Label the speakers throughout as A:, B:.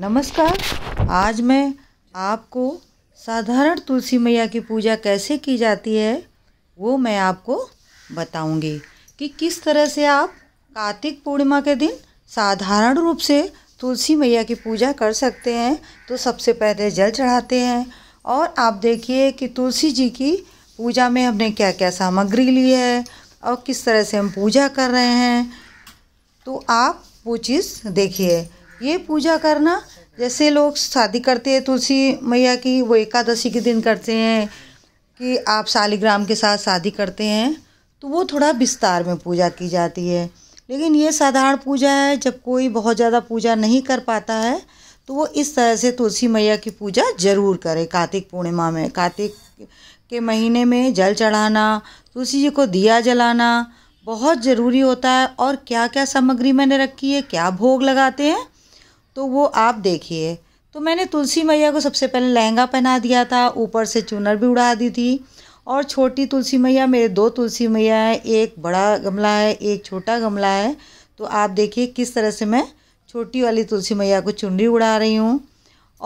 A: नमस्कार आज मैं आपको साधारण तुलसी मैया की पूजा कैसे की जाती है वो मैं आपको बताऊंगी कि किस तरह से आप कार्तिक पूर्णिमा के दिन साधारण रूप से तुलसी मैया की पूजा कर सकते हैं तो सबसे पहले जल चढ़ाते हैं और आप देखिए कि तुलसी जी की पूजा में हमने क्या क्या सामग्री ली है और किस तरह से हम पूजा कर रहे हैं तो आप वो चीज़ देखिए ये पूजा करना जैसे लोग शादी करते हैं तुलसी मैया की वो एकादशी के दिन करते हैं कि आप शालिग्राम के साथ शादी करते हैं तो वो थोड़ा विस्तार में पूजा की जाती है लेकिन ये साधारण पूजा है जब कोई बहुत ज़्यादा पूजा नहीं कर पाता है तो वो इस तरह से तुलसी मैया की पूजा ज़रूर करे कार्तिक पूर्णिमा में कार्तिक के महीने में जल चढ़ाना तुलसी जी को दिया जलाना बहुत ज़रूरी होता है और क्या क्या सामग्री मैंने रखी है क्या भोग लगाते हैं तो वो आप देखिए तो मैंने तुलसी मैया को सबसे पहले लहंगा पहना दिया था ऊपर से चुनर भी उड़ा दी थी और छोटी तुलसी मैया मेरे दो तुलसी मैया है एक बड़ा गमला है एक छोटा गमला है तो आप देखिए किस तरह से मैं छोटी वाली तुलसी मैया को चुनरी उड़ा रही हूँ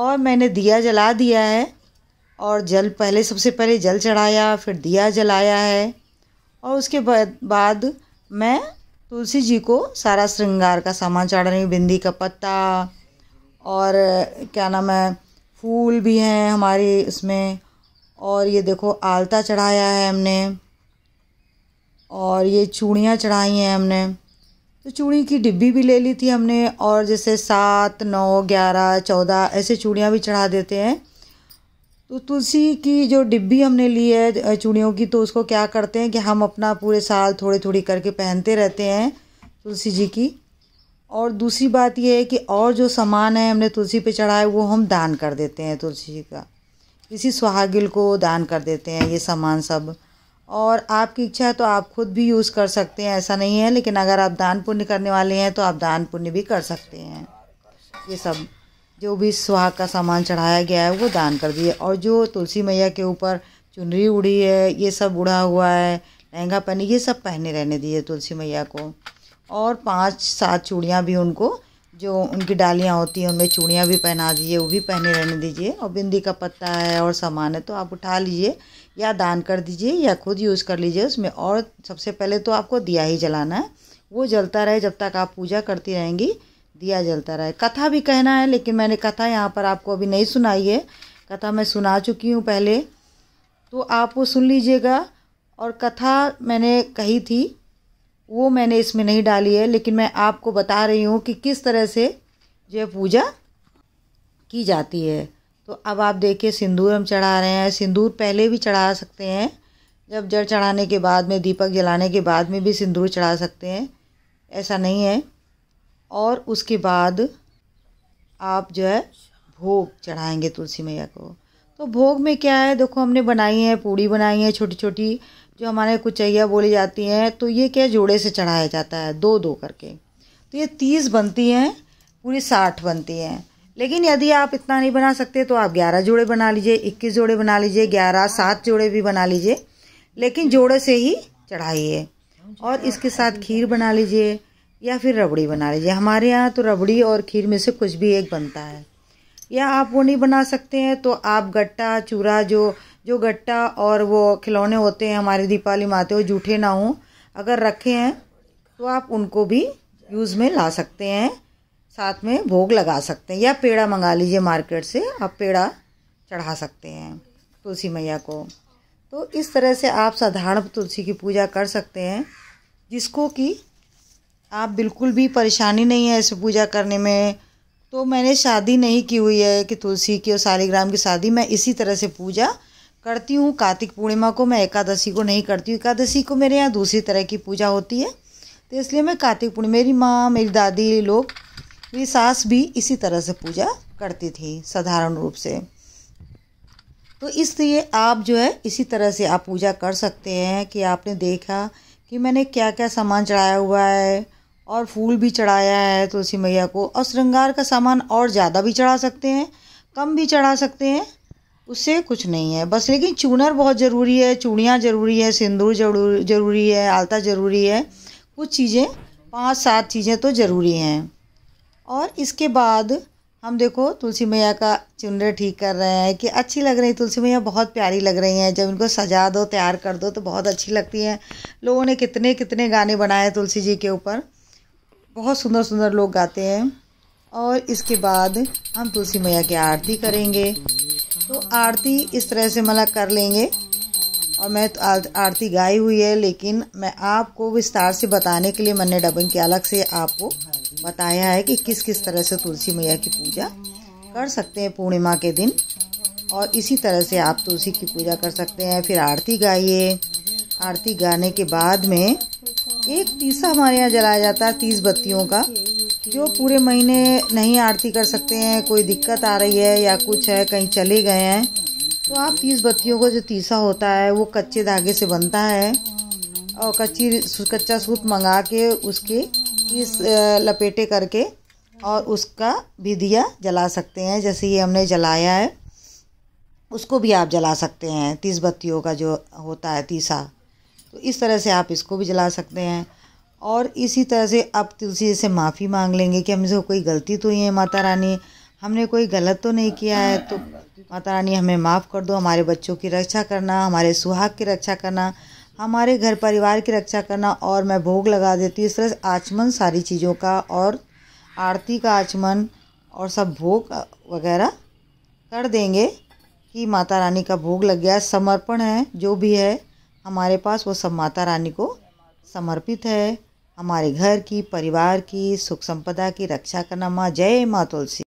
A: और मैंने दिया जला दिया है और जल पहले सबसे पहले जल चढ़ाया फिर दिया जलाया है और उसके बाद मैं तुलसी जी को सारा श्रृंगार का सामान चढ़ा रही हूँ बिंदी का पत्ता और क्या नाम है फूल भी हैं हमारे उसमें और ये देखो आलता चढ़ाया है हमने और ये चूड़ियाँ चढ़ाई हैं हमने तो चूड़ी की डिब्बी भी ले ली थी हमने और जैसे सात नौ ग्यारह चौदह ऐसे चूड़ियाँ भी चढ़ा देते हैं तो तुलसी की जो डिब्बी हमने ली है चूड़ियों की तो उसको क्या करते हैं कि हम अपना पूरे साल थोड़ी थोड़ी करके पहनते रहते हैं तुलसी जी की और दूसरी बात यह है कि और जो सामान है हमने तुलसी पे चढ़ाए वो हम दान कर देते हैं तुलसी का किसी सुहागिल को दान कर देते हैं ये सामान सब और आपकी इच्छा है तो आप खुद भी यूज़ कर सकते हैं ऐसा नहीं है लेकिन अगर आप दान पुण्य करने वाले हैं तो आप दान पुण्य भी कर सकते हैं ये सब जो भी सुहाग का सामान चढ़ाया गया है वो दान कर दिए और जो तुलसी मैया के ऊपर चुनरी उड़ी है ये सब उड़ा हुआ है लहंगा पहने ये सब पहने रहने दिए तुलसी मैया को और पांच सात चूड़ियाँ भी उनको जो उनकी डालियाँ होती हैं उनमें चूड़ियाँ भी पहना दीजिए वो भी पहने रहने दीजिए और बिंदी का पत्ता है और सामान है तो आप उठा लीजिए या दान कर दीजिए या खुद यूज़ कर लीजिए उसमें और सबसे पहले तो आपको दिया ही जलाना है वो जलता रहे जब तक आप पूजा करती रहेंगी दिया जलता रहे कथा भी कहना है लेकिन मैंने कथा यहाँ पर आपको अभी नहीं सुनाई है कथा मैं सुना चुकी हूँ पहले तो आप वो सुन लीजिएगा और कथा मैंने कही थी वो मैंने इसमें नहीं डाली है लेकिन मैं आपको बता रही हूँ कि किस तरह से जो है पूजा की जाती है तो अब आप देखिए सिंदूर हम चढ़ा रहे हैं सिंदूर पहले भी चढ़ा सकते हैं जब जड़ चढ़ाने के बाद में दीपक जलाने के बाद में भी सिंदूर चढ़ा सकते हैं ऐसा नहीं है और उसके बाद आप जो है भोग चढ़ाएंगे तुलसी मैया को तो भोग में क्या है देखो हमने बनाई है पूड़ी बनाई है छोटी छोटी जो हमारे कुचैया बोली जाती हैं तो ये क्या जोड़े से चढ़ाया जाता है दो दो करके तो ये तीस बनती हैं पूरी साठ बनती हैं लेकिन यदि आप इतना नहीं बना सकते तो आप ग्यारह जोड़े बना लीजिए इक्कीस जोड़े बना लीजिए ग्यारह सात जोड़े भी बना लीजिए लेकिन जोड़े से ही चढ़ाइए और इसके साथ खीर बना लीजिए या फिर रबड़ी बना लीजिए हमारे यहाँ तो रबड़ी और खीर में से कुछ भी एक बनता है या आप वो नहीं बना सकते हैं तो आप गट्टा चूरा जो जो गट्टा और वो खिलौने होते हैं हमारे दीपावली में आते हो जूठे ना हों अगर रखे हैं तो आप उनको भी यूज़ में ला सकते हैं साथ में भोग लगा सकते हैं या पेड़ा मंगा लीजिए मार्केट से आप पेड़ा चढ़ा सकते हैं तुलसी मैया को तो इस तरह से आप साधारण तुलसी की पूजा कर सकते हैं जिसको कि आप बिल्कुल भी परेशानी नहीं है इस पूजा करने में तो मैंने शादी नहीं की हुई है कि तुलसी की और सालिग्राम की शादी मैं इसी तरह से पूजा करती हूँ कार्तिक पूर्णिमा को मैं एकादशी को नहीं करती हूँ एकादशी को मेरे यहाँ दूसरी तरह की पूजा होती है तो इसलिए मैं कार्तिक पूर्णिमा मेरी माँ मेरी दादी लोग मेरी सास भी इसी तरह से पूजा करती थी साधारण रूप से तो इसलिए आप जो है इसी तरह से आप पूजा कर सकते हैं कि आपने देखा कि मैंने क्या क्या सामान चढ़ाया हुआ है और फूल भी चढ़ाया है तुलसी मैया को और श्रृंगार का सामान और ज़्यादा भी चढ़ा सकते हैं कम भी चढ़ा सकते हैं उससे कुछ नहीं है बस लेकिन चूनर बहुत ज़रूरी है चूड़ियाँ ज़रूरी है सिंदूर ज़रूरी है आलता ज़रूरी है कुछ चीज़ें पांच सात चीज़ें तो ज़रूरी हैं और इसके बाद हम देखो तुलसी मैया का चुनरे ठीक कर रहे हैं कि अच्छी लग रही तुलसी मैया बहुत प्यारी लग रही हैं जब इनको सजा दो तैयार कर दो तो बहुत अच्छी लगती हैं लोगों ने कितने कितने गाने बनाए तुलसी जी के ऊपर बहुत सुंदर सुंदर लोग गाते हैं और इसके बाद हम तुलसी मैया की आरती करेंगे तो आरती इस तरह से मतलब कर लेंगे और मैं तो आरती गाई हुई है लेकिन मैं आपको विस्तार से बताने के लिए मैंने डबिंग के अलग से आपको बताया है कि किस किस तरह से तुलसी मैया की पूजा कर सकते हैं पूर्णिमा के दिन और इसी तरह से आप तुलसी की पूजा कर सकते हैं फिर आरती गाइए आरती गाने के बाद में एक तीसा हमारे यहाँ जलाया जाता है तीस बत्तियों का जो पूरे महीने नहीं आरती कर सकते हैं कोई दिक्कत आ रही है या कुछ है कहीं चले गए हैं तो आप तीस बत्तियों का जो तीसा होता है वो कच्चे धागे से बनता है और कच्ची कच्चा सूत मंगा के उसके तीस लपेटे करके और उसका भी दिया जला सकते हैं जैसे ये हमने जलाया है उसको भी आप जला सकते हैं तीस बत्तियों का जो होता है तीसा तो इस तरह से आप इसको भी जला सकते हैं और इसी तरह से आप तुलसी से माफ़ी मांग लेंगे कि हमसे कोई गलती तो ही है माता रानी हमने कोई गलत तो नहीं किया है तो माता रानी हमें माफ़ कर दो हमारे बच्चों की रक्षा करना हमारे सुहाग की रक्षा करना हमारे घर परिवार की रक्षा करना और मैं भोग लगा देती हूँ इस तरह से आचमन सारी चीज़ों का और आरती का आचमन और सब भोग वगैरह कर देंगे कि माता रानी का भोग लग गया समर्पण है जो भी है हमारे पास वो सब माता रानी को समर्पित है हमारे घर की परिवार की सुख संपदा की रक्षा करना माँ जय माँ तुलसी